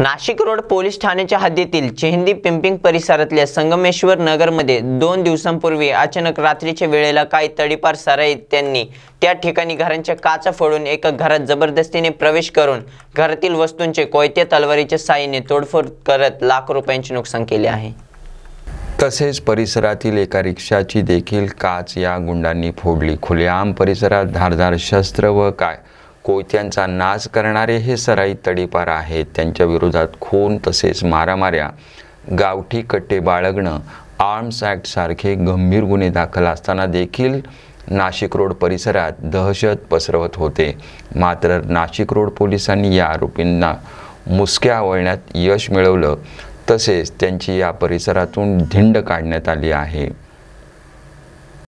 Nashik road police ठाण्याच्या हद्दीतील चेहंदी पिंपिंग परिसरातल्या संगमेश्वर नगरमध्ये दोन दिवसांपूर्वी अचानक रात्रीच्या वेळेला काही तडीपार त्यांनी त्या ठिकाणी घरांच्या काचा फोडून एका घरात जबरदस्तीने प्रवेश करून घरातील वस्तूंचे कोयत्या तलवारीच्या साईने तोडफोड करत लाख रुपयांचे नुकसान केले आहे तसेच परिसरातील एका रिक्षाची देखील काच या गुंडांनी फोडली खुलेआम परिसरात धारधार शस्त्र व काय कोयत्यांचा नाश करणारे हे सराई तडीपार आहेत त्यांच्या विरोधात खून तसेच मारामाऱ्या गावठी कट्टे बाळगणं आर्म्स ॲक्टसारखे गंभीर गुन्हे दाखल असताना देखील नाशिक रोड परिसरात दहशत पसरवत होते मात्र नाशिक रोड पोलिसांनी या आरोपींना मुसक्या आवळण्यात यश मिळवलं तसेच त्यांची या परिसरातून धिंड काढण्यात आली आहे